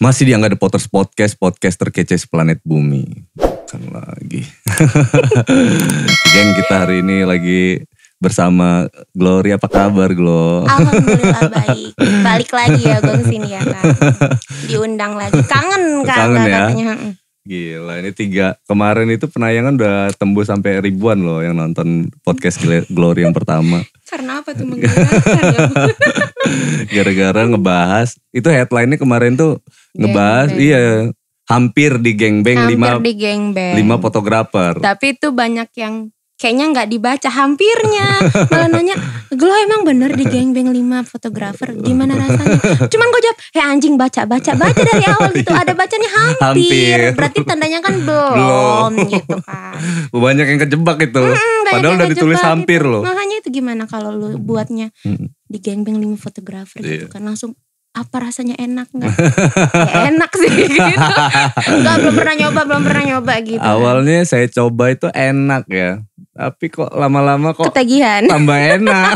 Masih di Angga The Potters Podcast, podcast terkece planet bumi. Bukan lagi. Geng kita hari ini lagi bersama Glory. Apa kabar Glo? Alhamdulillah baik. Balik lagi ya gue kesini ya kan. Diundang lagi. Kangen kan kangen, kangen ya. katanya. Gila, ini tiga. Kemarin itu penayangan udah tembus sampai ribuan loh yang nonton podcast Glory yang pertama. Karena apa tuh ya? Gara-gara ngebahas, itu headline-nya kemarin tuh ngebahas, iya hampir di gengbang lima, di lima fotografer. Tapi itu banyak yang kayaknya nggak dibaca hampirnya malah nanya lo emang bener di geng beng lima fotografer gimana rasanya cuman gue jawab hei eh, anjing baca baca baca dari awal gitu ada bacanya hampir, hampir. berarti tandanya kan belum, belum. gitu kan banyak yang kejebak itu hmm, padahal udah ditulis hampir lo. loh makanya itu gimana kalau lo buatnya di geng beng lima fotografer gitu iya. kan langsung apa rasanya enak nggak? ya, enak sih gitu. Enggak, belum pernah nyoba, belum pernah nyoba gitu. Kan. Awalnya saya coba itu enak ya. Tapi kok lama-lama kok ketagihan. Tambah enak.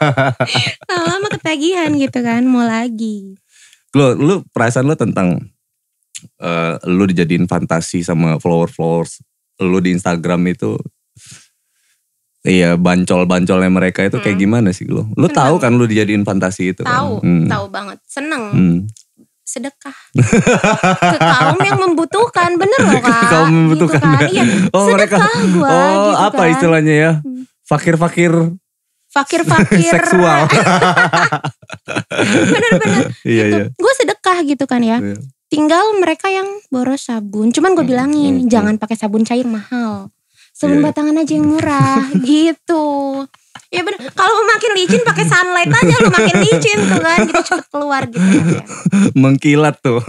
lama-lama ketagihan gitu kan, mau lagi. Lu lu perasaan lu tentang uh, eh, lu dijadiin fantasi sama flower-flowers lu di Instagram itu Iya, bancol-bancolnya mereka itu hmm. kayak gimana sih lo? Lu, lu tahu kan lu dijadiin fantasi itu? Kan? Tahu, kan? hmm. tahu banget. Seneng. Hmm sedekah ke kaum yang membutuhkan bener loh kak ke kaum membutuhkan gitu kan. ya. oh mereka gua, oh gitu kan. apa istilahnya ya hmm. fakir-fakir fakir-fakir seksual bener-bener iya, gitu. iya. gue sedekah gitu kan ya iya. tinggal mereka yang boros sabun cuman gue hmm, bilangin hmm, hmm, jangan pakai sabun cair mahal iya, iya. sabun yeah. batangan aja yang murah gitu Iya benar. Kalau makin licin pakai sunlight aja lu makin licin tuh kan, gitu cepet keluar gitu kan ya. Mengkilat tuh.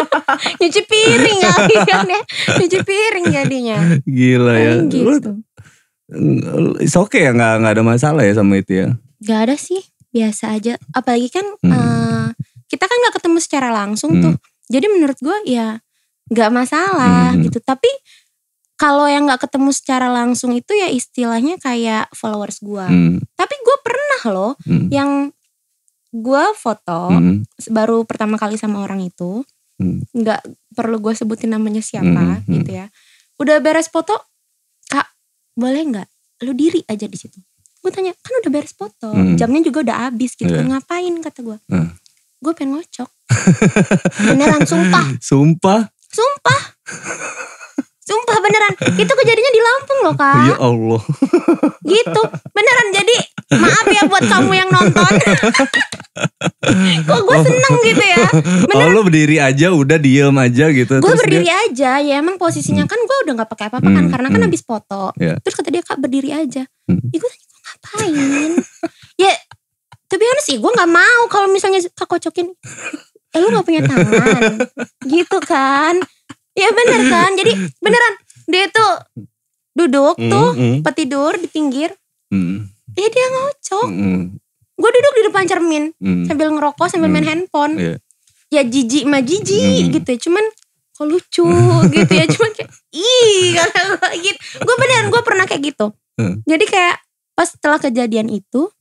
Nyuci piring kali kan ya. Nyuci piring jadinya. Gila ya. Kain gitu. It's okay ya gak, nggak ada masalah ya sama itu ya. Gak ada sih, biasa aja. Apalagi kan hmm. uh, kita kan gak ketemu secara langsung hmm. tuh. Jadi menurut gue ya gak masalah hmm. gitu. Tapi kalau yang nggak ketemu secara langsung itu ya istilahnya kayak followers gue. Hmm. Tapi gue pernah loh hmm. yang gue foto hmm. baru pertama kali sama orang itu hmm. nggak hmm. perlu gue sebutin namanya siapa hmm, hmm. gitu ya. Udah beres foto, kak boleh nggak lu diri aja di situ. Gue tanya kan udah beres foto, hmm. jamnya juga udah abis, gitu. Yeah. Ngapain kata gue? Hmm. Nah. Gue pengen ngocok. Beneran sumpah. Sumpah. Sumpah. Sumpah beneran. Itu kejadiannya di Lampung loh kak. Ya Allah. Gitu. Beneran jadi maaf ya buat kamu yang nonton. Kok gue oh. seneng gitu ya. Oh, beneran. Oh lo berdiri aja udah diem aja gitu. Gue berdiri dia... aja ya emang posisinya hmm. kan gue udah gak pakai apa-apa kan. Hmm. Karena kan hmm. habis foto. Yeah. Terus kata dia kak berdiri aja. Hmm. Ya gue tanya ngapain. ya tapi honest sih ya gue gak mau kalau misalnya kak kocokin. Eh lu gak punya tangan. gitu kan. Iya bener kan? Jadi beneran dia tuh duduk mm, tuh mm. petidur di pinggir. Mm. Ya dia ngocok. Mm. Gue duduk di depan cermin mm. sambil ngerokok sambil mm. main handphone. Yeah. Ya jijik mah jijik mm. gitu ya. Cuman kok lucu gitu ya. Cuman kayak ih kata gue gitu. Gue beneran gue pernah kayak gitu. Mm. Jadi kayak pas setelah kejadian itu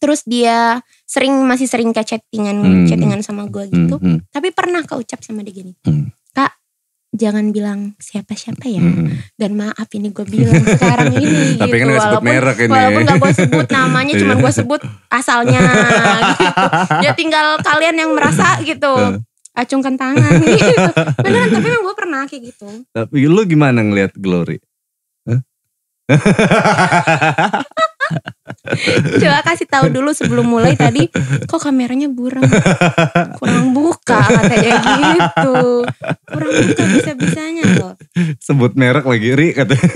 terus dia sering masih sering kayak chattingan mm. chattingan sama gue gitu Mm. tapi pernah keucap sama dia gini Mm jangan bilang siapa-siapa ya. Hmm. Dan maaf ini gue bilang sekarang ini Tapi kan gitu. Kan sebut walaupun, merek ini. Ya. Walaupun gak gue sebut namanya iya. cuman gue sebut asalnya gitu. Ya tinggal kalian yang merasa gitu. Acungkan tangan gitu. Beneran tapi memang gue pernah kayak gitu. Tapi lu gimana ngeliat Glory? Coba kasih tahu dulu sebelum mulai tadi, kok kameranya buram? Kurang buka katanya gitu. Kurang buka bisa-bisanya loh. Sebut merek lagi, Ri katanya.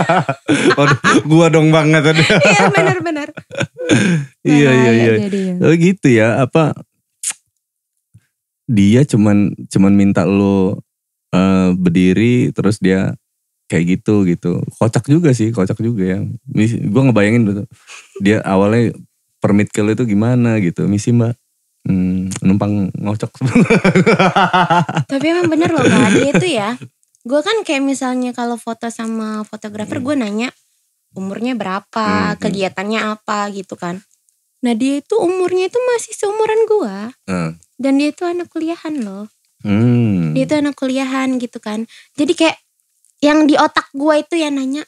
Waduh, gua dong banget tadi. iya benar-benar. Iya, iya iya iya. Oh gitu ya, apa dia cuman cuman minta lo uh, berdiri terus dia kayak gitu gitu kocak juga sih kocak juga ya gue ngebayangin tuh dia awalnya permit kill itu gimana gitu misi mbak hmm, numpang ngocok tapi emang bener loh kak dia itu ya gue kan kayak misalnya kalau foto sama fotografer gue nanya umurnya berapa hmm. kegiatannya apa gitu kan nah dia itu umurnya itu masih seumuran gue hmm. dan dia itu anak kuliahan loh hmm. dia itu anak kuliahan gitu kan jadi kayak yang di otak gue itu ya nanya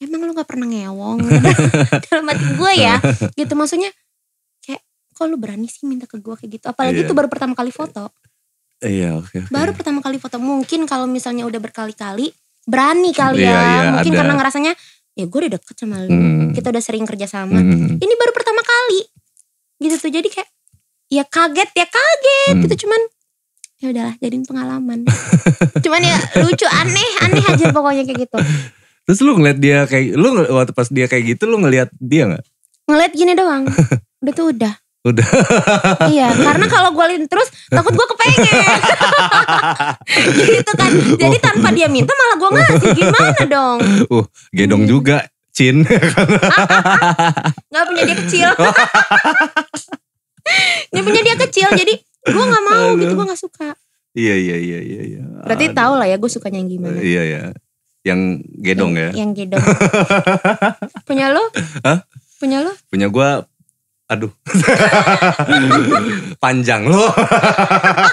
emang lu gak pernah ngewong dalam hati gue ya gitu maksudnya kayak kok lu berani sih minta ke gue kayak gitu apalagi yeah. itu baru pertama kali foto iya yeah, oke okay, okay. baru pertama kali foto mungkin kalau misalnya udah berkali-kali berani kali yeah, ya yeah, mungkin ada. karena ngerasanya ya gue udah deket sama lu mm. kita udah sering kerja sama mm. ini baru pertama kali gitu tuh jadi kayak ya kaget ya kaget mm. gitu hmm. cuman ya udahlah jadiin pengalaman cuman ya lucu aneh aneh aja pokoknya kayak gitu terus lu ngeliat dia kayak lu waktu pas dia kayak gitu lu ngeliat dia nggak ngeliat gini doang udah tuh udah udah iya karena kalau gue liat terus takut gue kepengen gitu kan jadi oh. tanpa dia minta malah gue ngasih gimana dong uh gedong hmm. juga Cin nggak punya dia kecil nggak punya dia kecil jadi gue nggak mau gitu, Aduh. gitu gue nggak suka iya iya iya iya iya berarti Aduh. tau lah ya gue sukanya yang gimana uh, iya iya yang gedong yang, ya yang gedong punya lo Hah? punya lo punya gue Aduh. Panjang loh.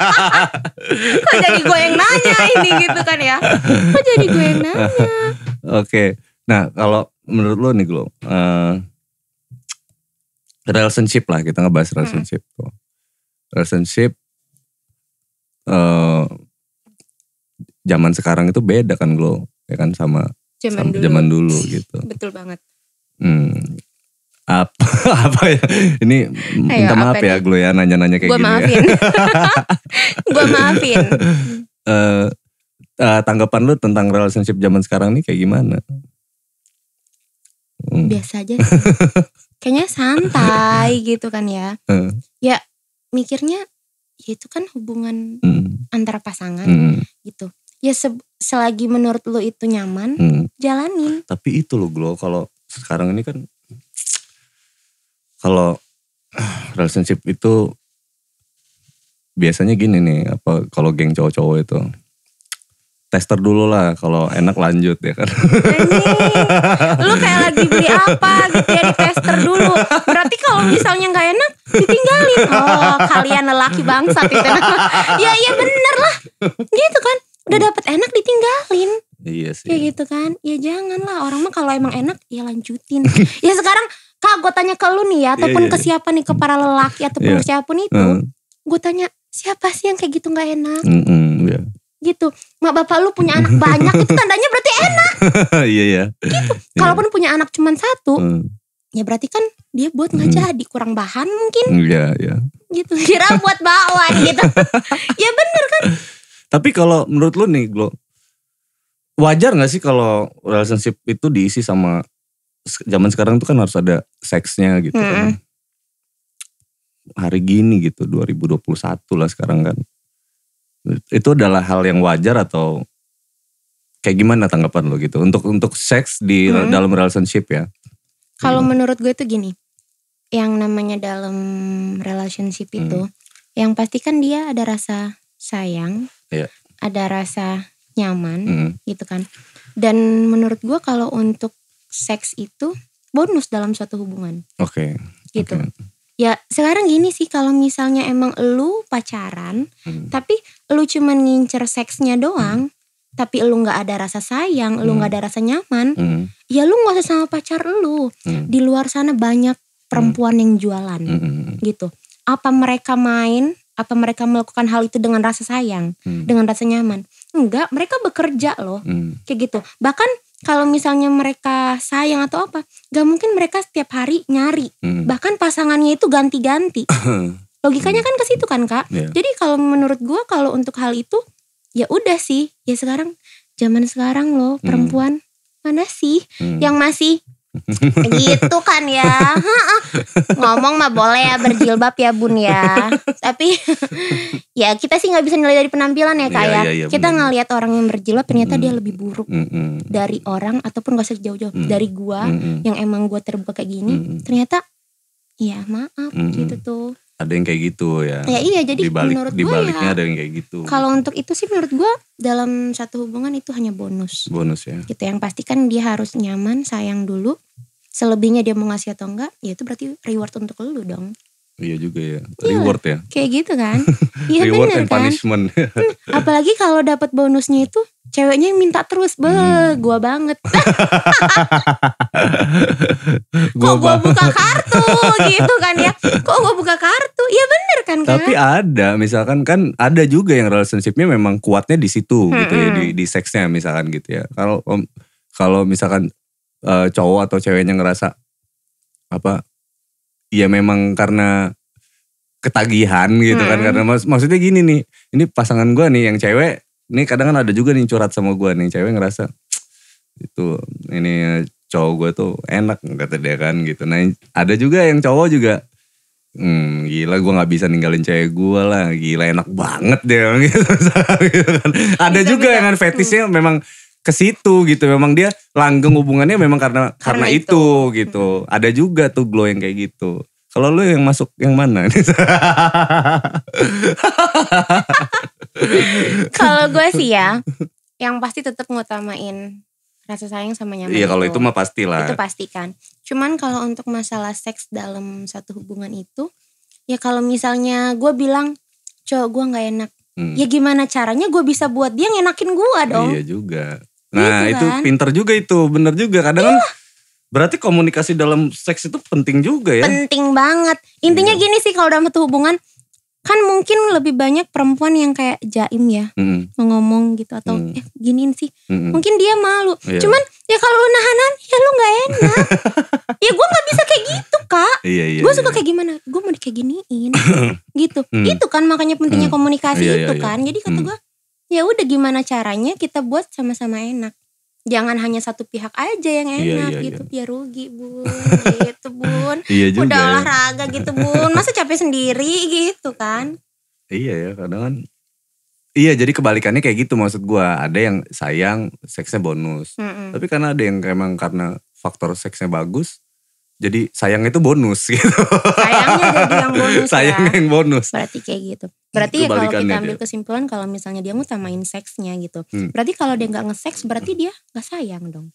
Kok jadi gue yang nanya ini gitu kan ya. Kok jadi gue yang nanya. Oke. Okay. Nah kalau menurut lo nih Glo. Uh, relationship lah kita ngebahas hmm. relationship. Hmm. Tuh relationship uh, zaman sekarang itu beda kan Glo ya kan sama zaman sama, dulu. zaman dulu gitu betul banget hmm, apa apa ya ini minta maaf ya Glo ya nanya-nanya kayak gua gini ya. maafin. ya gue maafin uh, uh, tanggapan lu tentang relationship zaman sekarang nih kayak gimana hmm. biasa aja sih. kayaknya santai gitu kan ya uh. ya mikirnya ya itu kan hubungan hmm. antara pasangan hmm. gitu ya se selagi menurut lo itu nyaman hmm. jalanin tapi itu lo Glo kalau sekarang ini kan kalau relationship itu biasanya gini nih apa kalau geng cowok-cowok itu tester dulu lah kalau enak lanjut ya kan. lu kayak lagi beli apa gitu ya di tester dulu. Berarti kalau misalnya nggak enak ditinggalin. Oh kalian lelaki bangsat gitu. ya iya bener lah. Gitu kan. Udah dapet enak ditinggalin. Iya sih. Kayak gitu kan. Ya jangan lah orang mah kalau emang enak ya lanjutin. ya sekarang kak gue tanya ke lu nih ya. Ataupun yeah, yeah. ke siapa nih ke para lelaki ataupun yeah. Iya. siapapun itu. Mm. Gue tanya siapa sih yang kayak gitu nggak enak. Mm -mm, yeah gitu. Mak bapak lu punya anak banyak itu tandanya berarti enak. Iya ya. Gitu. Iya. Kalaupun punya anak cuman satu, hmm. ya berarti kan dia buat hmm. nggak jadi kurang bahan mungkin. Iya iya. Gitu kira buat bawaan gitu. ya bener kan. Tapi kalau menurut lu nih, lo wajar nggak sih kalau relationship itu diisi sama zaman sekarang tuh kan harus ada seksnya gitu kan? hmm. kan. Hari gini gitu 2021 lah sekarang kan itu adalah hal yang wajar atau kayak gimana tanggapan lo gitu untuk untuk seks di hmm. dalam relationship ya? Kalau hmm. menurut gue itu gini, yang namanya dalam relationship hmm. itu, yang pasti kan dia ada rasa sayang, yeah. ada rasa nyaman, hmm. gitu kan. Dan menurut gue kalau untuk seks itu bonus dalam suatu hubungan. Oke. Okay. Gitu. Okay ya sekarang gini sih kalau misalnya emang lu pacaran hmm. tapi lu cuman ngincer seksnya doang hmm. tapi lu nggak ada rasa sayang hmm. lu nggak hmm. ada rasa nyaman hmm. ya lu nggak usah sama pacar lu hmm. di luar sana banyak perempuan hmm. yang jualan hmm. hmm, hmm. gitu apa mereka main apa mereka melakukan hal itu dengan rasa sayang hmm. dengan rasa nyaman enggak mereka bekerja loh hmm. kayak gitu bahkan kalau misalnya mereka sayang atau apa, gak mungkin mereka setiap hari nyari. Hmm. Bahkan pasangannya itu ganti-ganti. Logikanya kan ke situ kan kak. Yeah. Jadi kalau menurut gue kalau untuk hal itu ya udah sih. Ya sekarang zaman sekarang loh hmm. perempuan hmm. mana sih hmm. yang masih gitu kan ya ngomong mah boleh ya berjilbab ya bun ya tapi ya kita sih nggak bisa nilai dari penampilan ya kak iya, ya, ya. ya, kita ngeliat orang yang berjilbab ternyata mm. dia lebih buruk mm. dari orang ataupun gak usah jauh-jauh mm. dari gua mm. yang emang gua terbuka kayak gini mm. ternyata Iya maaf mm -hmm. gitu tuh ada yang kayak gitu ya. Ya iya jadi dibalik, menurut dibaliknya ya, ada yang kayak gitu. Kalau untuk itu sih menurut gue dalam satu hubungan itu hanya bonus. Bonus ya. Gitu yang pasti kan dia harus nyaman sayang dulu. Selebihnya dia mau ngasih atau enggak ya itu berarti reward untuk lu dong. Iya juga ya. Iya. reward ya. Kayak gitu kan. Iya reward bener, and kan? punishment. apalagi kalau dapat bonusnya itu ceweknya yang minta terus, "Be, hmm. gua banget." gua Kok gua buka kartu gitu kan ya. Kok gua buka kartu? Iya bener kan kan. Tapi ada misalkan kan ada juga yang relationshipnya memang kuatnya di situ hmm, gitu ya di di seksnya misalkan gitu ya. Kalau kalau misalkan uh, cowok atau ceweknya ngerasa apa ya memang karena ketagihan gitu kan, hmm. kan karena mak maksudnya gini nih ini pasangan gue nih yang cewek ini kadang kan ada juga nih curhat sama gue nih cewek ngerasa itu ini cowok gue tuh enak kata dia kan gitu nah ada juga yang cowok juga hmm, gila gue nggak bisa ninggalin cewek gue lah gila enak banget deh gitu, gitu kan ada juga bisa. yang kan fetishnya hmm. memang ke situ gitu. Memang dia langgeng hubungannya memang karena karena, karena itu. itu gitu. Hmm. Ada juga tuh glow yang kayak gitu. Kalau lu yang masuk yang mana? kalau gue sih ya, yang pasti tetap ngutamain rasa sayang sama nyaman. Iya kalau itu mah pasti lah Itu pastikan Cuman kalau untuk masalah seks dalam satu hubungan itu, ya kalau misalnya gue bilang cowok gue nggak enak, hmm. ya gimana caranya gue bisa buat dia ngenakin gue dong? Iya juga. Nah gitu kan? itu pinter juga itu, bener juga. Kadang kan iya. berarti komunikasi dalam seks itu penting juga ya. Penting banget. Intinya iya. gini sih kalau dalam satu hubungan, kan mungkin lebih banyak perempuan yang kayak jaim ya hmm. ngomong gitu atau hmm. eh giniin sih hmm. mungkin dia malu iya. cuman ya kalau lu nahanan ya lu nggak enak ya gue nggak bisa kayak gitu kak iya, iya, gue iya, suka iya. kayak gimana gue mau kayak giniin gitu hmm. itu kan makanya pentingnya hmm. komunikasi iya, itu iya, kan jadi kata hmm. gue ya udah gimana caranya kita buat sama-sama enak jangan hanya satu pihak aja yang iya, enak iya, iya, gitu iya. biar rugi bun gitu bun iya juga, udah ya. olahraga gitu bun masa capek sendiri gitu kan iya ya kadang kan iya jadi kebalikannya kayak gitu maksud gue ada yang sayang seksnya bonus mm -mm. tapi karena ada yang emang karena faktor seksnya bagus jadi sayang itu bonus gitu. Sayangnya jadi yang bonus Sayang ya. yang bonus. Berarti kayak gitu. Berarti ya kalau kita ambil dia. kesimpulan kalau misalnya dia ngutamain seksnya gitu. Hmm. Berarti kalau dia nggak ngeseks berarti dia nggak sayang dong.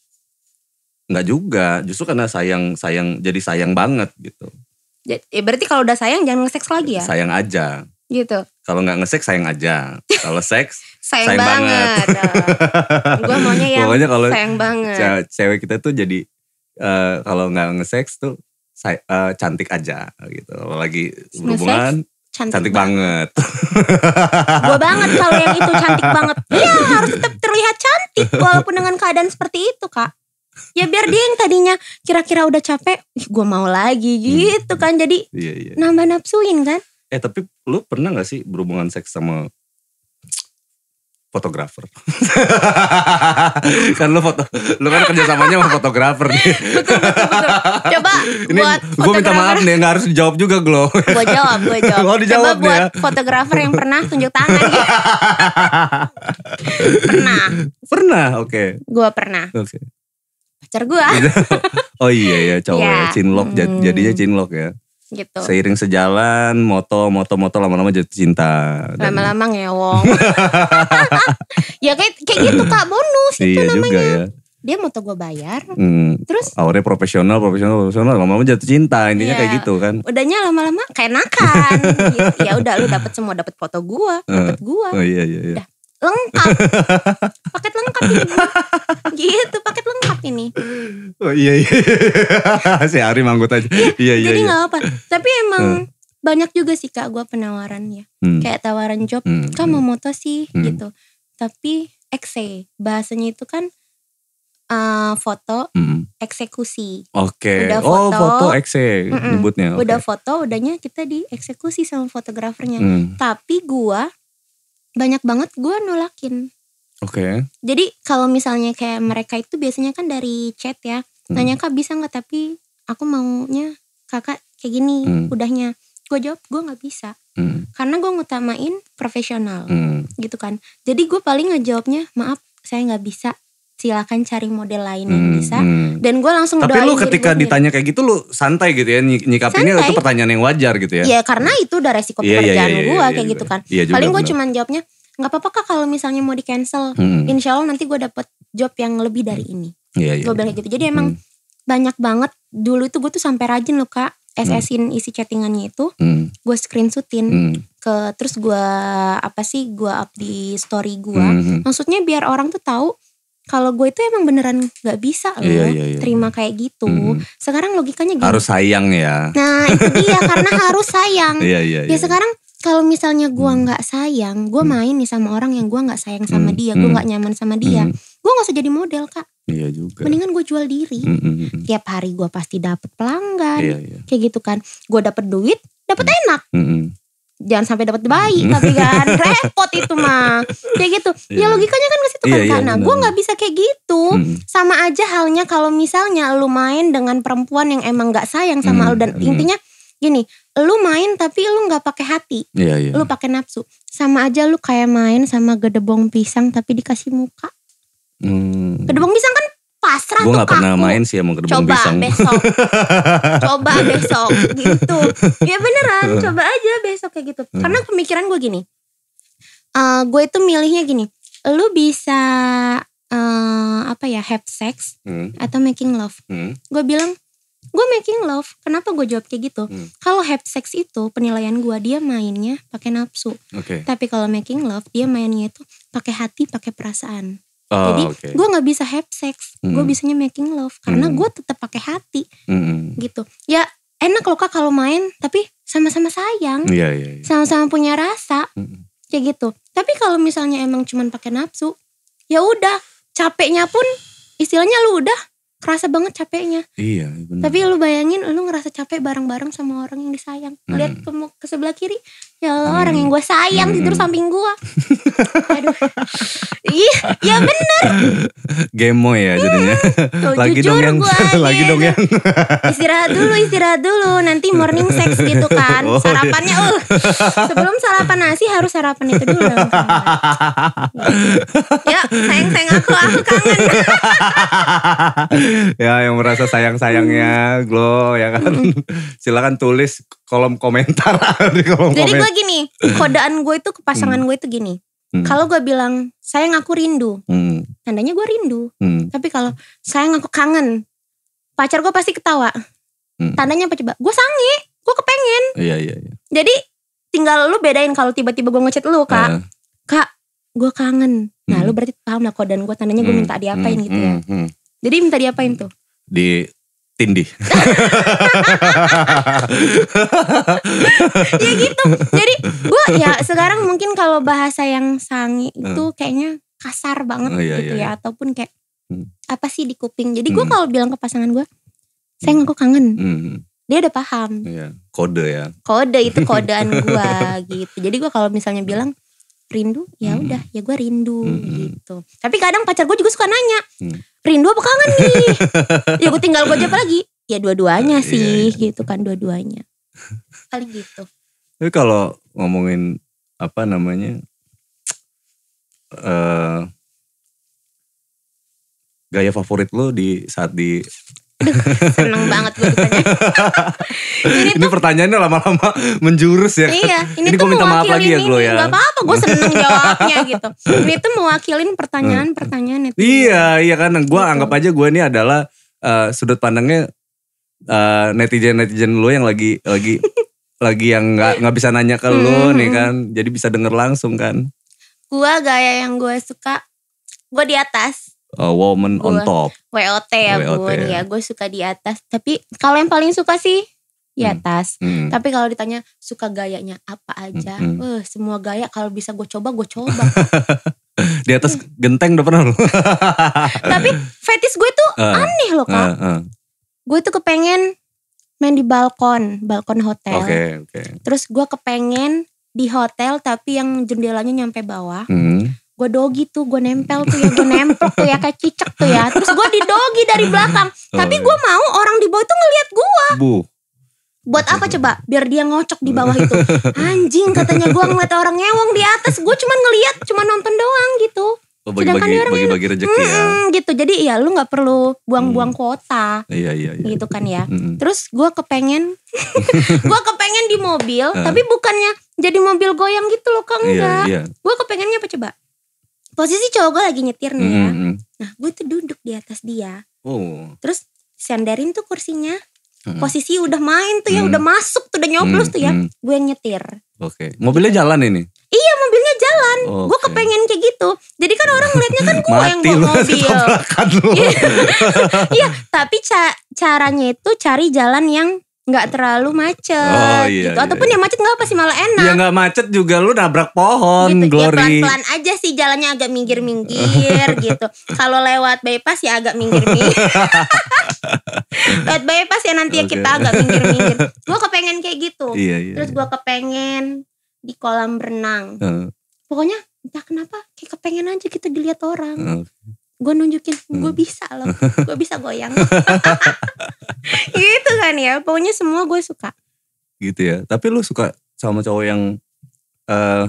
Nggak juga, justru karena sayang sayang jadi sayang banget gitu. Ya, berarti kalau udah sayang jangan ngeseks lagi ya? Sayang aja. Gitu. Kalau nggak ngeseks sayang aja. Kalau seks sayang, sayang banget. banget. Gue maunya yang Pokoknya sayang banget. Cewek kita tuh jadi uh, kalau nggak ngeseks tuh say, uh, cantik aja gitu. Lagi berhubungan cantik, cantik banget. banget. Gue banget kalau yang itu cantik banget. Iya harus tetap terlihat cantik walaupun dengan keadaan seperti itu kak. Ya biar dia yang tadinya kira-kira udah capek, gue mau lagi hmm. gitu kan. Jadi iya, iya. nambah nafsuin kan. Eh tapi lu pernah gak sih berhubungan seks sama fotografer. kan lu foto, lu kan kerjasamanya sama fotografer nih. Betul, betul, betul. Coba Ini buat gue minta maaf nih, gak harus dijawab juga Glo. Gue jawab, gue jawab. Oh, dijawab Coba nih, buat ya. fotografer yang pernah tunjuk tangan. Gitu. pernah. Pernah, oke. Okay. Gue pernah. Oke. Okay. Pacar gue. oh iya ya, cowok ya. Iya. Cinlok, hmm. jadinya cinlok ya gitu. Seiring sejalan, moto, moto, moto lama-lama jatuh cinta. Lama-lama ngewong. ya kayak, kayak gitu kak bonus itu iya namanya. Juga ya. Dia moto gue bayar. Hmm. Terus awalnya profesional, profesional, profesional, lama-lama jatuh cinta. Intinya iya. kayak gitu kan. Udahnya lama-lama kayak nakan. gitu. Ya udah lu dapet semua, dapet foto gue, dapet ah. gue. Oh iya iya. iya. Udah lengkap paket lengkap ini gitu paket lengkap ini oh iya iya si Arim aja iya iya, iya jadi iya. nggak iya. apa tapi emang hmm. banyak juga sih kak gue penawaran ya hmm. kayak tawaran job hmm. kamu hmm. mau moto sih gitu tapi ekse bahasanya itu kan uh, foto hmm. eksekusi oke oh foto ekse nyebutnya udah foto udahnya kita dieksekusi sama fotografernya tapi gue banyak banget gue nolakin. Oke. Okay. Jadi kalau misalnya kayak mereka itu biasanya kan dari chat ya, hmm. nanya kak bisa nggak tapi aku maunya kakak kayak gini hmm. udahnya. Gue jawab gue nggak bisa. Hmm. Karena gue ngutamain profesional, hmm. gitu kan. Jadi gue paling ngejawabnya maaf saya nggak bisa silakan cari model lain yang hmm, bisa hmm. dan gue langsung tapi lu ketika ditanya kayak gitu lu santai gitu ya nyikapinnya itu pertanyaan yang wajar gitu ya ya karena itu udah resiko iya, iya, iya, pekerjaan yeah, yeah, yeah, gue yeah, kayak gitu kan yeah, juga, paling gue cuman jawabnya nggak apa-apa kak kalau misalnya mau di cancel hmm. insya allah nanti gue dapet job yang lebih dari ini yeah, yeah, gue bilang kayak gitu jadi emang hmm. banyak banget dulu itu gue tuh sampai rajin loh kak hmm. SS-in hmm. isi chattingannya itu, hmm. gue screenshotin hmm. ke terus gue apa sih gue up di story gue. Hmm, hmm. Maksudnya biar orang tuh tahu kalau gue itu emang beneran nggak bisa loh iya, iya, iya. terima iya. kayak gitu. Mm. Sekarang logikanya gini. Harus sayang ya. Nah itu dia karena harus sayang. Iya, iya, iya. Ya iya. sekarang kalau misalnya gue mm-hmm. nggak sayang, gue mm-hmm. main nih sama orang yang gue nggak sayang sama hmm. dia, gue nggak nyaman sama dia, hmm. gue nggak usah jadi model kak. Iya juga. Mendingan gue jual diri. Hmm. Tiap hari gue pasti dapet pelanggan, iya, iya. kayak gitu kan. Gue dapet duit, dapet hmm. enak. Hmm jangan sampai dapat bayi hmm. tapi kan repot itu mah kayak gitu yeah. ya logikanya kan ke situ yeah, kan yeah, karena gue nggak bisa kayak gitu hmm. sama aja halnya kalau misalnya lu main dengan perempuan yang emang nggak sayang sama hmm. lu dan hmm. intinya gini lu main tapi lu nggak pakai hati yeah, yeah. lu pakai nafsu sama aja lu kayak main sama gedebong pisang tapi dikasih muka hmm. gedebong pisang kan pasrah gua tuh gak kaku. pernah main sih emang pisang. coba besok coba besok gitu ya beneran coba aja besok kayak gitu hmm. karena pemikiran gue gini uh, eh, gue itu milihnya gini lu bisa uh, apa ya have sex hmm. atau making love hmm. gue bilang gue making love kenapa gue jawab kayak gitu hmm. kalau have sex itu penilaian gue dia mainnya pakai nafsu okay. tapi kalau making love dia mainnya itu pakai hati pakai perasaan Oh, Jadi okay. gue nggak bisa have sex, mm. gue bisanya making love karena mm. gue tetap pakai hati, mm. gitu. Ya enak loh kak kalau main, tapi sama-sama sayang, iya, iya, iya. sama-sama yeah, yeah, yeah. punya rasa, mm. kayak gitu. Tapi kalau misalnya emang cuman pakai nafsu, ya udah capeknya pun istilahnya lu udah kerasa banget capeknya. Iya, benar. Tapi lu bayangin lu ngerasa capek bareng-bareng sama orang yang disayang. Hmm. Lihat ke, ke sebelah kiri, ya Allah hmm. orang yang gue sayang hmm. tidur samping gue. Aduh. iya, ya bener. Gemo ya jadinya. Hmm. Tuh, lagi jujur dong yang gua, lagi dong yang. istirahat dulu, istirahat dulu. Nanti morning sex gitu kan. Oh, iya. Sarapannya iya. uh. Sebelum sarapan nasi harus sarapan itu dulu Yuk, ya, sayang-sayang aku, aku kangen ya yang merasa sayang-sayangnya Glo ya kan. Silakan tulis kolom komentar di kolom Jadi gue gini, kodean gue itu ke pasangan hmm. gue itu gini. Hmm. Kalau gue bilang sayang aku rindu, hmm. tandanya gue rindu. Hmm. Tapi kalau sayang aku kangen, pacar gue pasti ketawa. Hmm. Tandanya apa coba? Gue sangi, gue kepengen. Iya iya. iya. Jadi tinggal lu bedain kalau tiba-tiba gue ngechat lu kak, uh. kak gue kangen. Nah hmm. lu mm. berarti paham lah kodean gue tandanya gue mm. minta diapain hmm. gitu ya. Hmm. Jadi minta diapain tuh? Di tindih. ya gitu. Jadi gue ya sekarang mungkin kalau bahasa yang sangi hmm. itu kayaknya kasar banget oh, iya, gitu iya, ya. Iya. Ataupun kayak hmm. apa sih di kuping. Jadi gue hmm. kalau bilang ke pasangan gue, saya ngaku kangen. Hmm, hmm. Dia udah paham. Iya. Kode ya. Kode itu kodean gue gitu. Jadi gue kalau misalnya bilang, rindu ya udah ya gue rindu hmm. gitu tapi kadang pacar gue juga suka nanya hmm. rindu apa kangen nih ya gue tinggal gue jawab lagi ya dua-duanya uh, sih iya, iya. gitu kan dua-duanya paling gitu tapi kalau ngomongin apa namanya uh, gaya favorit lo di saat di seneng banget gue ini, ini tuh, pertanyaannya lama-lama menjurus ya. Iya, ini, ini tuh minta maaf lagi ya gue ya. Gak apa-apa, gue seneng jawabnya gitu. Ini tuh mewakilin pertanyaan-pertanyaan hmm. itu. Iya, iya kan. Gue gitu. anggap aja gue ini adalah uh, sudut pandangnya uh, netizen-netizen lo yang lagi lagi lagi yang nggak nggak bisa nanya ke lo hmm. nih kan. Jadi bisa denger langsung kan. Gue gaya yang gue suka, gue di atas uh, woman gua, on top. WOT ya bun, ya, ya gue suka di atas. Tapi kalau yang paling suka sih di hmm. atas. Hmm. Tapi kalau ditanya suka gayanya apa aja, hmm. uh, semua gaya kalau bisa gue coba gue coba. di atas hmm. genteng udah pernah loh. Tapi fetish gue tuh uh, aneh loh kak. Uh, eh, uh. Gue tuh kepengen main di balkon, balkon hotel. Okay, okay. Terus gue kepengen di hotel tapi yang jendelanya nyampe bawah. Hmm gue dogi tuh gue nempel tuh ya gue nempel tuh ya kayak cicak tuh ya terus gue didogi dari belakang oh, tapi iya. gue mau orang di bawah itu ngeliat gue bu buat apa coba biar dia ngocok di bawah itu anjing katanya gue ngeliat orang ngewong di atas gue cuman ngeliat cuman nonton doang gitu Oh, bagi-bagi bagi-bagi rezeki hmm, ya. gitu. Jadi ya lu nggak perlu buang-buang hmm. kuota. Iya, iya, iya. Gitu kan ya. Hmm. Terus gue kepengen gue kepengen di mobil, ah. tapi bukannya jadi mobil goyang gitu loh, Kang. Iya, Iya. Gue kepengennya apa coba? posisi cowok gue lagi nyetir nih ya. Mm-hmm. mm-hmm. Nah gue tuh duduk di atas dia. Oh. Terus senderin tuh kursinya. Mm-hmm. Posisi udah main tuh ya, hmm udah masuk tuh, udah nyoblos hmm tuh ya. Mm-hmm. Gue nyetir. Oke. Okay. Mobilnya jalan ini? Iya mobilnya jalan. Okay. Gue kepengen kayak gitu. Jadi kan orang ngeliatnya kan gue yang bawa mobil. Iya. iya tapi ca caranya itu cari jalan yang nggak terlalu macet oh, iya, gitu iya, ataupun iya. yang macet nggak apa sih malah enak ya nggak macet juga lu nabrak pohon gitu. Ya glory ya, pelan pelan aja sih jalannya agak minggir minggir gitu kalau lewat bypass ya agak minggir minggir lewat bypass ya nanti ya okay. kita agak minggir minggir Gua kepengen kayak gitu iya, iya, terus iya. gue kepengen di kolam renang uh. pokoknya entah kenapa kayak kepengen aja kita dilihat orang uh gue nunjukin hmm. gue bisa loh gue bisa goyang gitu kan ya pokoknya semua gue suka gitu ya tapi lu suka sama cowok yang uh,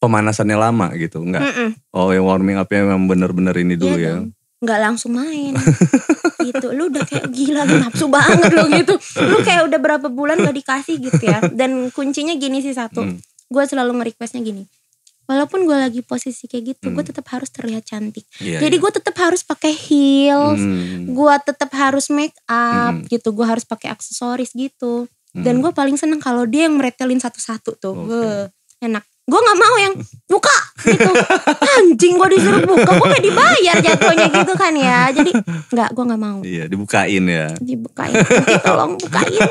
pemanasannya lama gitu nggak mm -mm. oh yang warming upnya memang bener-bener ini iya dulu ya, ya enggak nggak langsung main gitu lu udah kayak gila lu nafsu banget lo gitu lu kayak udah berapa bulan gak dikasih gitu ya dan kuncinya gini sih satu hmm. gue selalu nge gini walaupun gue lagi posisi kayak gitu hmm. gue tetap harus terlihat cantik yeah, jadi yeah. gue tetap harus pakai heels hmm. gue tetap harus make up hmm. gitu gue harus pakai aksesoris gitu hmm. dan gue paling seneng kalau dia yang meretelin satu-satu tuh okay. enak gue nggak mau yang buka gitu anjing gue disuruh buka gue gak dibayar jatuhnya gitu kan ya jadi nggak gue nggak mau iya dibukain ya dibukain Nanti tolong bukain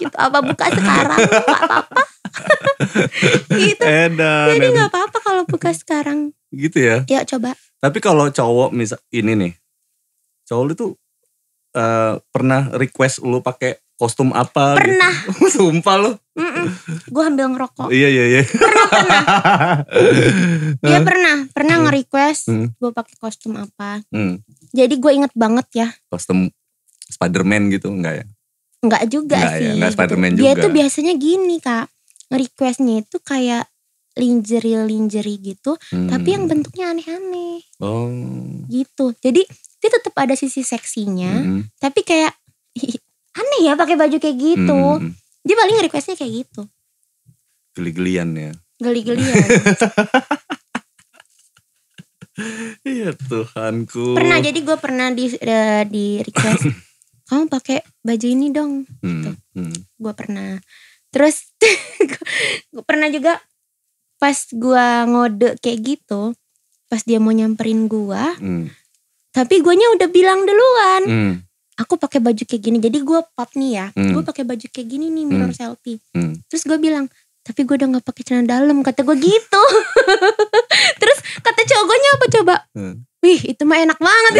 gitu apa buka sekarang nggak apa-apa gitu edan, jadi nggak apa-apa kalau buka sekarang gitu ya ya coba tapi kalau cowok misal ini nih cowok itu uh, eh, pernah request lu pakai kostum apa? Gitu. Pernah. Gitu. Sumpah lo. Gue ambil ngerokok. Iya iya iya. Pernah pernah. Dia pernah pernah hmm. nge-request mm. gue pakai kostum apa. Hmm. Jadi gue inget banget ya. Kostum Spiderman gitu enggak ya? Enggak juga enggak ya, sih. Ya, enggak Spiderman gitu. juga. Dia tuh biasanya gini kak. Requestnya itu kayak lingerie-lingerie gitu. Hmm. Tapi yang bentuknya aneh-aneh. Oh. Gitu. Jadi dia tetap ada sisi seksinya. Hmm. Tapi kayak aneh ya pakai baju kayak gitu hmm. dia paling requestnya kayak gitu geli-gelian ya geli-gelian Iya Tuhanku. Pernah jadi gue pernah di eh, di request kamu pakai baju ini dong. Hmm, gitu. Hmm. Gue pernah. Terus gue pernah juga pas gue ngode kayak gitu, pas dia mau nyamperin gue, hmm. tapi guanya udah bilang duluan. Hmm aku pakai baju kayak gini jadi gue pop nih ya hmm. gue pakai baju kayak gini nih mirror hmm. selfie hmm. terus gue bilang tapi gue udah nggak pakai celana dalam kata gue gitu terus kata cowok gue apa coba hmm. wih itu mah enak banget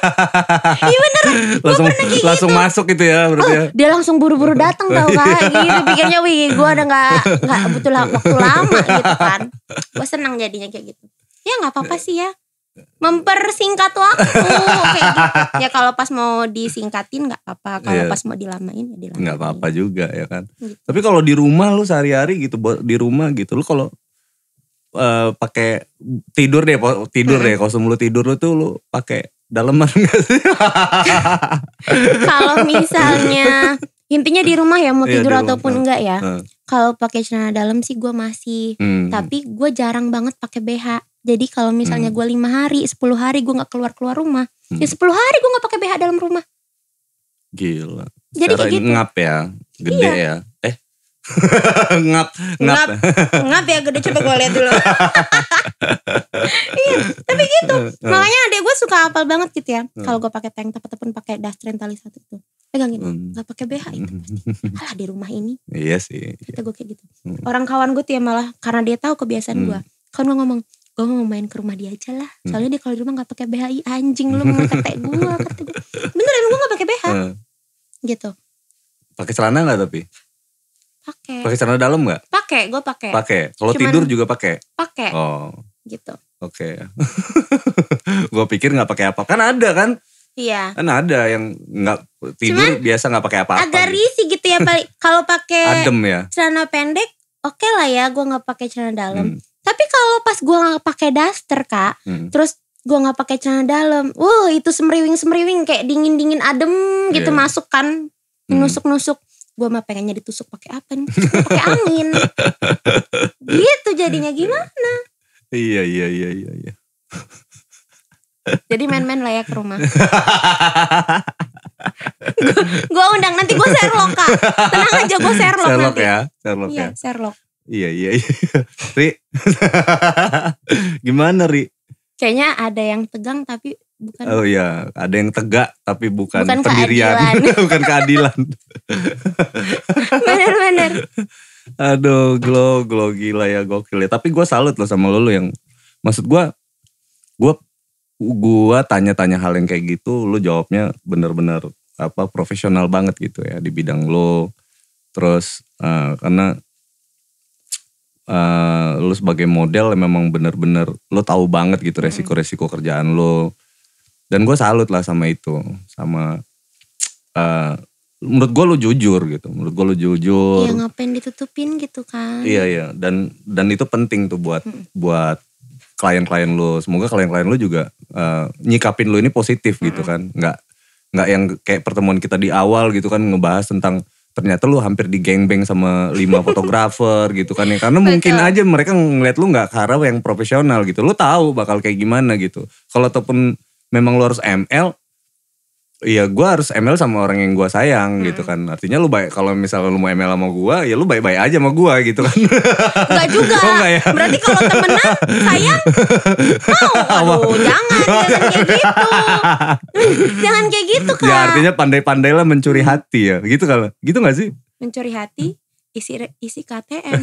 iya bener langsung pernah kayak gitu. langsung gitu. masuk gitu ya berarti oh, ya. dia langsung buru-buru datang tau kan gitu pikirnya wih gue udah nggak nggak butuh waktu lama gitu kan gue senang jadinya kayak gitu ya nggak apa-apa sih ya mempersingkat waktu kayak gitu. ya kalau pas mau disingkatin nggak apa kalau yeah. pas mau dilamain ya dilamain nggak apa-apa juga ya kan gitu. tapi kalau di rumah lu sehari-hari gitu di rumah gitu lu kalau uh, pakai tidur deh tidur deh kalau semulu tidur lu tuh lu pakai daleman gak sih kalau misalnya intinya di rumah ya mau iya, tidur tidur ataupun enggak ya. Uh. Kalau pakai celana dalam sih gue masih, hmm. tapi gue jarang banget pakai BH. Jadi kalau misalnya hmm. gue lima hari, sepuluh hari gue nggak keluar keluar rumah, ya hmm. ya sepuluh hari gue nggak pakai BH dalam rumah. Gila. Jadi kayak gitu. ngap ya, gede iya. ya. Eh, ngap, ngap, ngap, ngap ya gede coba gue lihat dulu. iya, tapi gitu. Eh, eh. Makanya adek gue suka apal banget gitu ya. Eh. Kalau gue pakai tank top ataupun pakai dastren tali satu itu. Pegang gitu, hmm. gak pakai BH itu Alah di rumah ini. Iya sih. Kita gue kayak gitu. Hmm. Orang kawan gue tuh ya malah karena dia tahu kebiasaan hmm. gue. Kan gue ngomong, gue oh, mau main ke rumah dia aja lah hmm. soalnya hmm. dia kalau di rumah nggak pakai BH anjing lu mau ketek gue kata bener beneran gue nggak pakai BH hmm. gitu pakai celana nggak tapi pakai pakai celana dalam nggak pakai gue pakai pakai kalau tidur juga pakai pakai oh gitu oke okay. gue pikir nggak pakai apa kan ada kan Iya. Kan ada yang nggak tidur Cuman, biasa nggak pakai apa-apa. Agak gitu. risih gitu ya, kalau pakai ya celana pendek, oke okay lah ya, gue nggak pakai celana dalam. Hmm tapi kalau pas gue nggak pakai daster kak, hmm. terus gue nggak pakai celana dalam, wow itu semeriwing semeriwing kayak dingin dingin adem gitu yeah. masuk kan, hmm. nusuk nusuk. gua Gue mah pengennya ditusuk pakai apa nih? pakai angin. gitu jadinya gimana? Iya iya iya iya. iya. Jadi main-main lah ya ke rumah. gue undang nanti gue Sherlock kak. Tenang aja gue Sherlock, Sherlock nanti. ya, Sherlock iya, ya. Sherlock. Iya iya iya. Ri. Gimana Ri? Kayaknya ada yang tegang tapi bukan Oh iya, ada yang tegak tapi bukan, bukan pendirian, keadilan. bukan keadilan. bener bener. Aduh, glo, glo gila ya gokil ya. Tapi gue salut loh sama lo, lo yang maksud gue gue gue tanya-tanya hal yang kayak gitu, lo jawabnya bener-bener apa profesional banget gitu ya di bidang lo. Terus uh, karena uh, lu sebagai model memang bener-bener lo tahu banget gitu hmm. resiko-resiko kerjaan lo dan gue salut lah sama itu sama uh, menurut gue lo jujur gitu menurut gue lo jujur iya ngapain ditutupin gitu kan iya iya dan dan itu penting tuh buat hmm. buat klien-klien lo semoga klien-klien lo juga uh, nyikapin lo ini positif gitu hmm. gitu kan nggak nggak yang kayak pertemuan kita di awal gitu kan ngebahas tentang ternyata lu hampir digengbeng sama lima fotografer gitu kan ya karena Betul. mungkin aja mereka ngeliat lu nggak karena yang profesional gitu lu tahu bakal kayak gimana gitu kalau ataupun memang lu harus ML Iya, gue harus ML sama orang yang gue sayang gitu hmm. gitu kan artinya lu baik kalau misalnya lu mau ML sama gue ya lu baik-baik aja sama gue gitu kan Enggak juga oh, enggak ya? berarti kalau temenan sayang mau aduh jangan jangan kayak gitu jangan kayak gitu kan ya artinya pandai-pandailah mencuri hati ya gitu kalau gitu gak sih mencuri hati isi isi KTM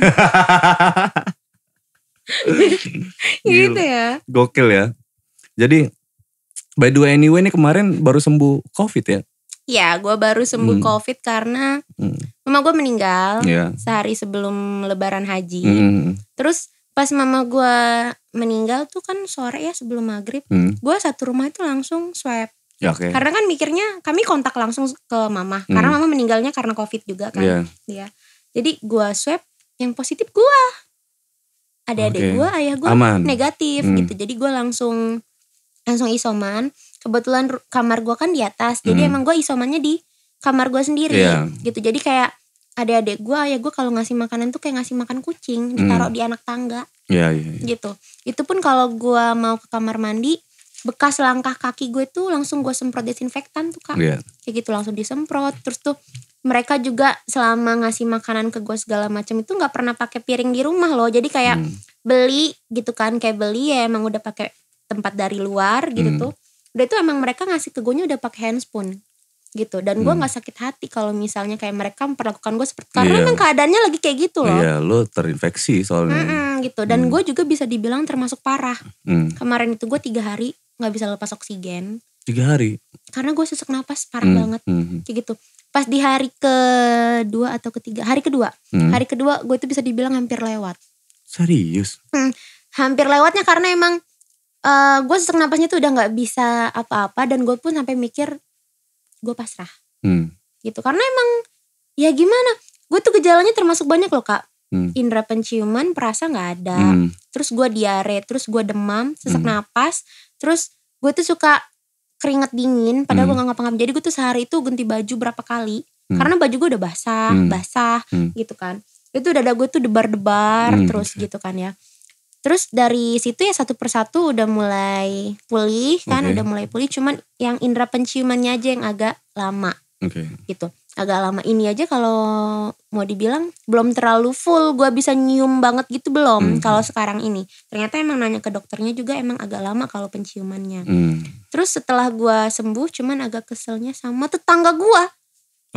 gitu ya gokil ya jadi By the way anyway nih kemarin baru sembuh COVID ya? Iya, gue baru sembuh hmm. COVID karena hmm. mama gue meninggal yeah. sehari sebelum Lebaran Haji. Hmm. hmm, hmm. Terus pas mama gue meninggal tuh kan sore ya sebelum maghrib, hmm. gue satu rumah itu langsung swab. Ya, okay. Karena kan mikirnya kami kontak langsung ke mama, hmm. karena mama meninggalnya karena COVID juga kan. Yeah. Ya. Iya. Jadi gue swab yang positif gue, ada ada okay. gue, ayah gue negatif hmm. gitu. Jadi gue langsung langsung isoman kebetulan kamar gue kan di atas jadi hmm. emang gue isomannya di kamar gue sendiri yeah. gitu jadi kayak ada adik gue ya gue kalau ngasih makanan tuh kayak ngasih makan kucing ditaruh hmm. di anak tangga yeah, yeah, yeah. gitu itu pun kalau gue mau ke kamar mandi bekas langkah kaki gue tuh langsung gue semprot desinfektan tuh kak yeah. kayak gitu langsung disemprot terus tuh mereka juga selama ngasih makanan ke gue segala macam itu nggak pernah pakai piring di rumah loh jadi kayak hmm. beli gitu kan kayak beli ya emang udah pakai tempat dari luar gitu hmm. tuh udah itu emang mereka ngasih ke gue udah pakai handspoon gitu dan gue hmm. nggak hmm. sakit hati kalau misalnya kayak mereka memperlakukan gue seperti karena yeah. emang keadaannya lagi kayak gitu loh iya yeah, lo terinfeksi soalnya Mm-mm, gitu dan hmm. gue juga bisa dibilang termasuk parah hmm. kemarin itu gue tiga hari nggak bisa lepas oksigen tiga hari karena gue sesak napas parah hmm. banget hmm, hmm. kayak gitu pas di hari kedua atau ketiga hari kedua hmm. hari kedua gue itu bisa dibilang hampir lewat serius hmm, hampir lewatnya karena emang uh, eh, gue sesak napasnya tuh udah nggak bisa apa-apa dan gue pun sampai mikir gue pasrah hmm. gitu karena emang ya gimana gue tuh gejalanya termasuk banyak loh kak hmm. indera penciuman perasa nggak ada hmm. terus gue diare terus gue demam sesak hmm. napas terus gue tuh suka keringet dingin padahal hmm. gue nggak ngapa-ngapain jadi gue tuh sehari itu ganti baju berapa kali hmm. karena baju gue udah basah hmm. basah hmm. gitu kan itu udah ada gue tuh debar-debar hmm. terus gitu kan ya Terus dari situ ya satu persatu udah mulai pulih kan, okay. udah mulai pulih. Cuman yang indera penciumannya aja yang agak lama. Okay. Gitu. Agak lama ini aja kalau mau dibilang belum terlalu full gue bisa nyium banget gitu belum mm. kalau sekarang ini. Ternyata emang nanya ke dokternya juga emang agak lama kalau penciumannya. Mm. Terus setelah gue sembuh cuman agak keselnya sama tetangga gue.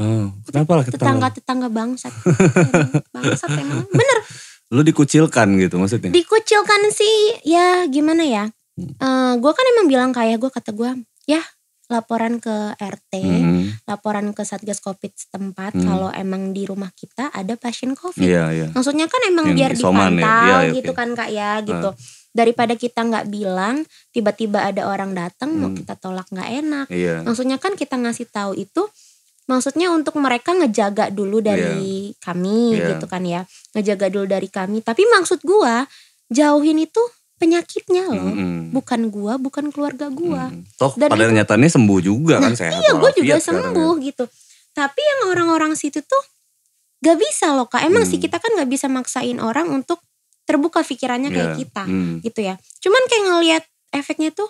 Oh, kenapa lah tetangga? Tetangga-tetangga bangsat. bangsat emang. Bener Lu dikucilkan gitu maksudnya? Dikucilkan sih ya gimana ya. Hmm. Uh, eh, gue kan emang bilang kayak gue kata gue ya laporan ke RT, hmm. laporan ke Satgas Covid setempat hmm. kalau emang di rumah kita ada pasien Covid. Yeah, yeah. Maksudnya kan emang Yang biar ya. Iya, dipantau ya. Yeah, gitu kan kak ya ah. gitu. Uh. Daripada kita nggak bilang, tiba-tiba ada orang datang hmm. mau kita tolak nggak enak. Yeah. Maksudnya kan kita ngasih tahu itu maksudnya untuk mereka ngejaga dulu iya. dari yeah. kami yeah. gitu kan ya ngejaga dulu dari kami tapi maksud gua jauhin itu penyakitnya loh mm -hmm. bukan gua bukan keluarga gua mm. toh Dan pada nyatanya sembuh juga kan, nah, kan sehat iya gua juga ya. sembuh sekarang, gitu tapi yang orang-orang situ tuh gak bisa loh kak emang mm. sih kita kan gak bisa maksain orang untuk terbuka pikirannya yeah. kayak iya. kita mm. gitu ya cuman kayak ngelihat efeknya tuh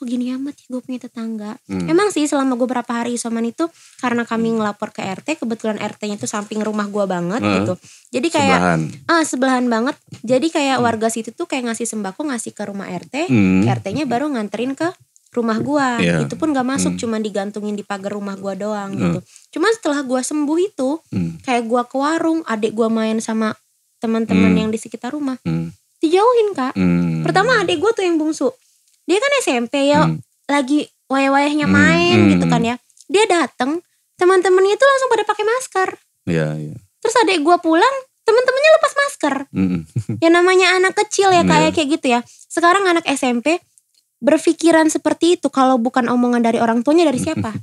kok gini amat ya gue punya tetangga hmm. emang sih selama gue berapa hari isoman itu karena kami ngelapor ke RT kebetulan RT-nya itu samping rumah gue banget hmm. gitu jadi kayak sebelahan. ah sebelahan banget jadi kayak hmm. warga situ tuh kayak ngasih sembako ngasih ke rumah RT hmm. RT-nya baru nganterin ke rumah gue. yeah. itu pun gak masuk hmm. cuman digantungin di pagar rumah gue doang hmm. gitu cuman setelah gue sembuh itu hmm. kayak gue ke warung adik gue main sama teman-teman hmm. yang di sekitar rumah hmm. dijauhin kak hmm. pertama adik gue tuh yang bungsu dia kan SMP ya hmm. lagi wayah-wayahnya hmm, main hmm, gitu hmm. kan ya dia dateng teman-temannya itu langsung pada pakai masker iya iya terus adek gue pulang teman-temannya lepas masker hmm. ya namanya anak kecil ya kayak hmm. Ya, iya. kayak gitu ya sekarang anak SMP berpikiran seperti itu kalau bukan omongan dari orang tuanya dari siapa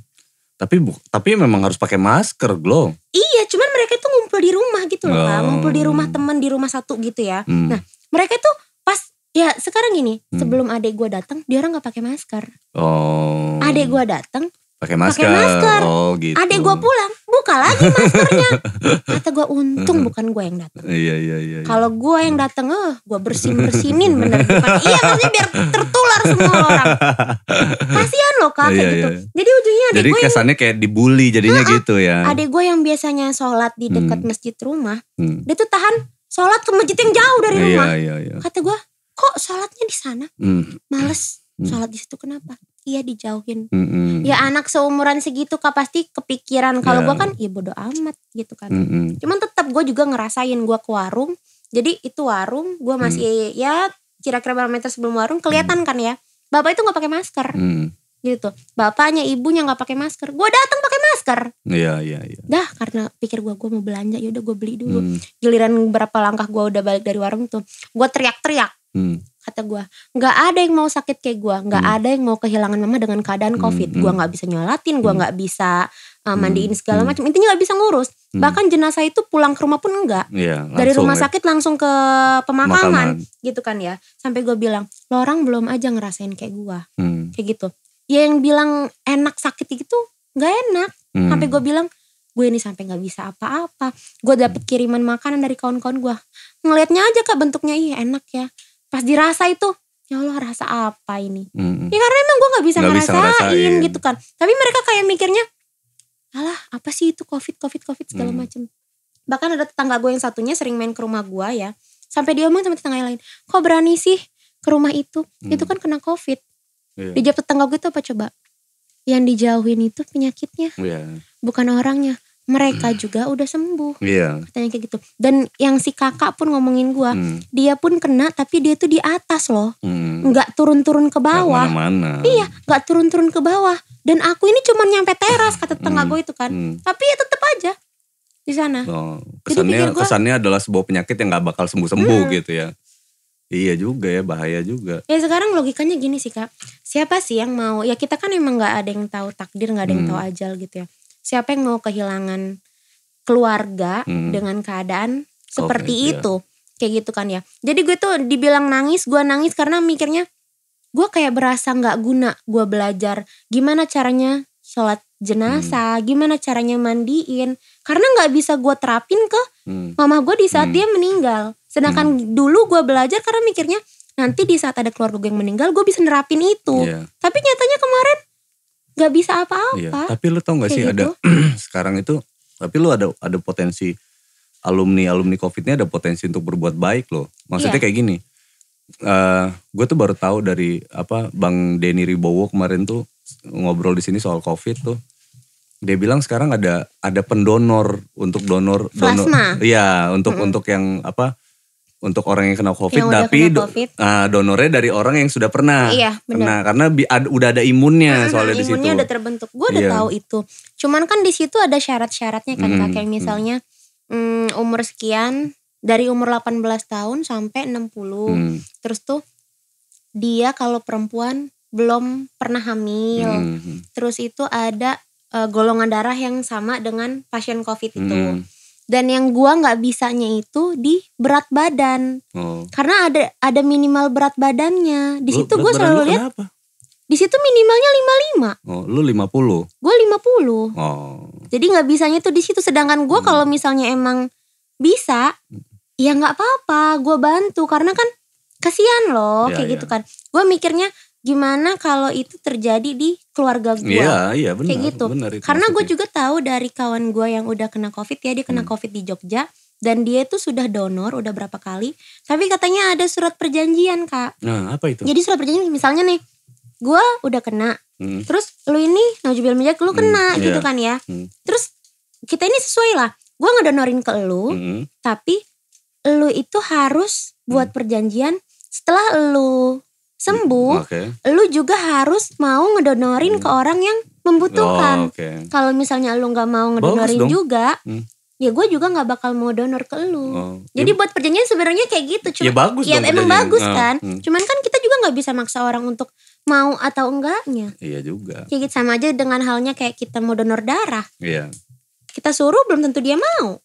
tapi tapi memang harus pakai masker glow iya cuman mereka itu ngumpul di rumah gitu loh oh. ngumpul di rumah teman di rumah satu gitu ya hmm. nah mereka tuh Ya sekarang gini, hmm. sebelum adik gue datang, dia orang nggak pakai masker. Oh. Adik gue datang, pakai masker. Pakai masker. Oh gitu. Adik gue pulang, buka lagi maskernya. Kata gue untung bukan gue yang datang. Iya iya iya. iya. Kalau gue yang datang, eh oh, gue bersin bersinin bener. Bukan, iya maksudnya biar tertular semua orang. Kasihan loh kak iya, gitu. Iya. Jadi ujungnya adik jadi yang kesannya kayak dibully jadinya uh, gitu ya. Adik gue yang biasanya sholat di dekat hmm. masjid rumah, hmm. dia tuh tahan sholat ke masjid yang jauh dari iya, rumah. Iya, iya, iya. Kata gue, kok sholatnya di sana hmm. males hmm. sholat di situ kenapa iya dijauhin hmm. ya anak seumuran segitu kak pasti kepikiran kalau yeah. gue ya. kan ya bodoh amat gitu kan hmm. cuman tetap gue juga ngerasain gue ke warung jadi itu warung gue hmm. masih hmm. ya kira-kira berapa meter sebelum warung kelihatan hmm. kan ya bapak itu nggak pakai masker hmm. gitu bapaknya ibunya nggak pakai masker gue datang pakai masker iya iya iya dah karena pikir gue gue mau belanja yaudah gue beli dulu hmm. giliran berapa langkah gue udah balik dari warung tuh gue teriak-teriak Hmm. Kata gue, nggak ada yang mau sakit kayak gue, nggak hmm. ada yang mau kehilangan mama dengan keadaan hmm, covid. Hmm. Gue nggak bisa nyolatin, gue hmm. nggak hmm. bisa uh, hmm, mandiin segala hmm. macam. Intinya nggak bisa ngurus. Hmm. Bahkan jenazah itu pulang ke rumah pun enggak. Ya, Dari rumah ya. sakit langsung ke pemakaman, Makaman. gitu kan ya. Sampai gue bilang, lo orang belum aja ngerasain kayak gue, hmm. kayak gitu. Ya yang bilang enak sakit itu nggak enak. Hmm. Sampai gue bilang, gue ini sampai nggak bisa apa-apa. Gue dapet kiriman makanan dari kawan-kawan gue. Ngelihatnya aja kak bentuknya, iya enak ya pas dirasa itu ya Allah rasa apa ini hmm. ya karena emang gue nggak bisa, gak ngerasain, bisa ngerasain gitu kan tapi mereka kayak mikirnya alah apa sih itu covid covid covid segala hmm. macem bahkan ada tetangga gue yang satunya sering main ke rumah gue ya sampai dia omong sama tetangga yang lain kok berani sih ke rumah itu hmm. itu kan kena covid yeah. dijawab tetangga gue itu apa coba yang dijauhin itu penyakitnya yeah. bukan orangnya mereka hmm. juga udah sembuh. Iya. Katanya kayak gitu. Dan yang si kakak pun ngomongin gua, hmm. dia pun kena tapi dia tuh di atas loh. Hmm. turun-turun ke bawah. mana -mana. Iya, enggak turun-turun ke bawah. Dan aku ini cuma nyampe teras kata hmm. tetangga hmm. gua itu kan. Hmm. Tapi ya tetap aja di sana. Oh, kesannya Jadi gua, kesannya adalah sebuah penyakit yang nggak bakal sembuh-sembuh hmm. gitu ya. Iya juga ya, bahaya juga. Ya sekarang logikanya gini sih kak, siapa sih yang mau? Ya kita kan emang nggak ada yang tahu takdir, nggak ada yang hmm. tahu ajal gitu ya siapa yang mau kehilangan keluarga hmm. dengan keadaan seperti COVID, iya. itu kayak gitu kan ya jadi gue tuh dibilang nangis gue nangis karena mikirnya gue kayak berasa nggak guna gue belajar gimana caranya sholat jenazah hmm. gimana caranya mandiin karena nggak bisa gue terapin ke hmm. mama gue di saat hmm. dia meninggal sedangkan hmm. dulu gue belajar karena mikirnya nanti di saat ada keluarga gue yang meninggal gue bisa nerapin itu yeah. tapi nyatanya kemarin nggak bisa apa-apa. Iya, tapi lu tau gak Kayak sih gitu? ada sekarang itu tapi lu ada ada potensi alumni alumni covid covidnya ada potensi untuk berbuat baik loh. Maksudnya yeah. kayak gini, uh, eh, gue tuh baru tahu dari apa Bang Denny Ribowo kemarin tuh ngobrol di sini soal covid tuh. Dia bilang sekarang ada ada pendonor untuk donor donor, iya untuk mm -hmm. untuk yang apa untuk orang yang kena COVID, yang tapi kena COVID. Do, uh, ah, donornya dari orang yang sudah pernah iya, kena karena bi, ad, udah ada imunnya nah, soalnya di situ. Imunnya udah terbentuk, gue udah yeah. tahu itu. Cuman kan di situ ada syarat-syaratnya kan mm, kayak mm-hmm. misalnya mm. umur sekian dari umur 18 tahun sampai 60. Mm. Terus tuh dia kalau perempuan belum pernah hamil. Mm. Terus itu ada uh, golongan darah yang sama dengan pasien COVID itu. Mm dan yang gua nggak bisanya itu di berat badan oh. karena ada ada minimal berat badannya di lu, situ gue selalu lihat di situ minimalnya 55 oh lu 50 gua 50 oh jadi nggak bisanya itu di situ sedangkan gua hmm. kalau misalnya emang bisa ya nggak apa-apa gua bantu karena kan kasihan loh ya, kayak ya. gitu iya. kan gua mikirnya gimana kalau itu terjadi di keluarga gue. Iya, iya benar. Kayak gitu. Benar itu Karena gue juga tahu dari kawan gue yang udah kena covid ya, dia kena hmm. covid di Jogja. Dan dia itu sudah donor, udah berapa kali. Tapi katanya ada surat perjanjian kak. Nah apa itu? Jadi surat perjanjian misalnya nih, gue udah kena. Hmm. Terus lu ini, jual Mijak, lu kena hmm, iya. gitu kan ya. Hmm. Terus kita ini sesuai lah. Gue ngedonorin ke lu, hmm. tapi lu itu harus buat hmm. perjanjian setelah lu sembuh, okay. lu juga harus mau ngedonorin hmm. ke orang yang membutuhkan. Oh, okay. Kalau misalnya lu nggak mau ngedonorin juga, hmm. ya gue juga nggak bakal mau donor ke lu. Oh. Jadi ya, buat perjanjian sebenarnya kayak gitu. Cuma, ya bagus ya, dong, emang bagus nah, kan. Hmm. Cuman kan kita juga nggak bisa maksa orang untuk mau atau enggaknya. Iya juga. Kayak gitu sama aja dengan halnya kayak kita mau donor darah. Iya. Kita suruh belum tentu dia mau.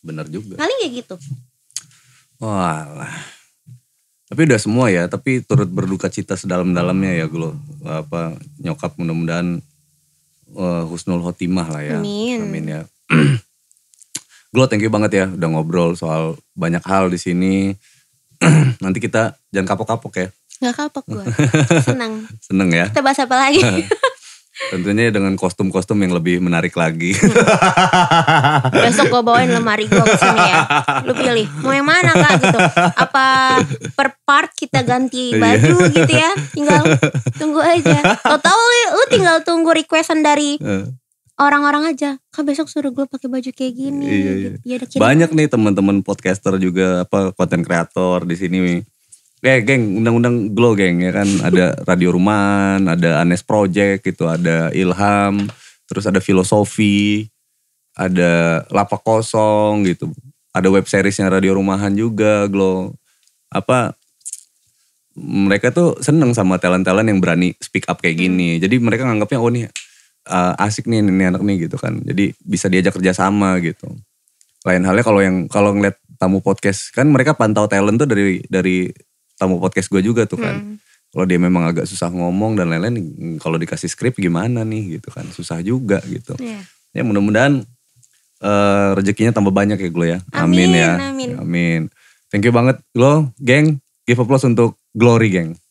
Bener juga. Paling kayak gitu. Walah. Tapi udah semua ya, tapi turut berduka cita sedalam-dalamnya ya gue apa nyokap mudah-mudahan uh, husnul khotimah lah ya. Amin. Amin ya. Glo thank you banget ya udah ngobrol soal banyak hal di sini. Nanti kita jangan kapok-kapok ya. Gak kapok gue, senang. seneng ya. Kita bahas apa lagi? Tentunya dengan kostum-kostum yang lebih menarik lagi. Besok gue bawain lemari gue sini ya. Lu pilih, mau yang mana kak gitu. Apa per part kita ganti iya. baju gitu ya. Tinggal tunggu aja. tau tau lu tinggal tunggu requestan dari eh. orang-orang aja. Kak besok suruh gue pakai baju kayak gini. Iya, iya. Gitu. Ya, Banyak nih teman-teman podcaster juga apa konten kreator di sini Eh, geng, undang-undang glow geng ya kan ada Radio Ruman, ada Anes Project gitu, ada Ilham, terus ada Filosofi, ada Lapak Kosong gitu. Ada web series yang Radio Rumahan juga glow. Apa mereka tuh seneng sama talent-talent yang berani speak up kayak gini. Hmm. Jadi mereka nganggapnya oh nih uh, asik nih ini anak nih gitu kan. Jadi bisa diajak kerja sama gitu. Lain halnya kalau yang kalau ngeliat tamu podcast kan mereka pantau talent tuh dari dari tamu podcast gue juga tuh kan. Hmm. Kalau dia memang agak susah ngomong dan lain-lain, kalau dikasih skrip gimana nih gitu kan, susah juga gitu. Yeah. Ya mudah-mudahan uh, rezekinya tambah banyak ya gue ya. Amin, amin ya. Amin. amin. Thank you banget Glo, geng. Give applause untuk Glory, geng.